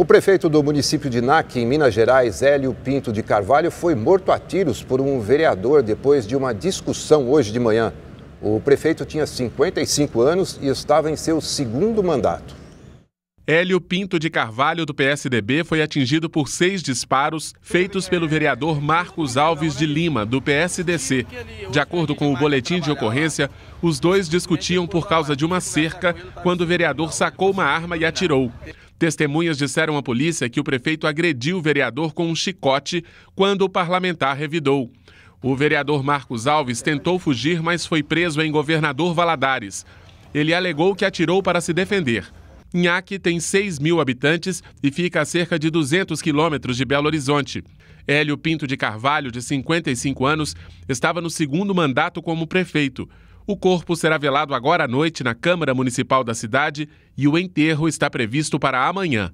O prefeito do município de NAC, em Minas Gerais, Hélio Pinto de Carvalho, foi morto a tiros por um vereador depois de uma discussão hoje de manhã. O prefeito tinha 55 anos e estava em seu segundo mandato. Hélio Pinto de Carvalho, do PSDB, foi atingido por seis disparos feitos pelo vereador Marcos Alves de Lima, do PSDC. De acordo com o boletim de ocorrência, os dois discutiam por causa de uma cerca quando o vereador sacou uma arma e atirou. Testemunhas disseram à polícia que o prefeito agrediu o vereador com um chicote quando o parlamentar revidou. O vereador Marcos Alves tentou fugir, mas foi preso em Governador Valadares. Ele alegou que atirou para se defender. Nhaque tem 6 mil habitantes e fica a cerca de 200 quilômetros de Belo Horizonte. Hélio Pinto de Carvalho, de 55 anos, estava no segundo mandato como prefeito. O corpo será velado agora à noite na Câmara Municipal da cidade e o enterro está previsto para amanhã.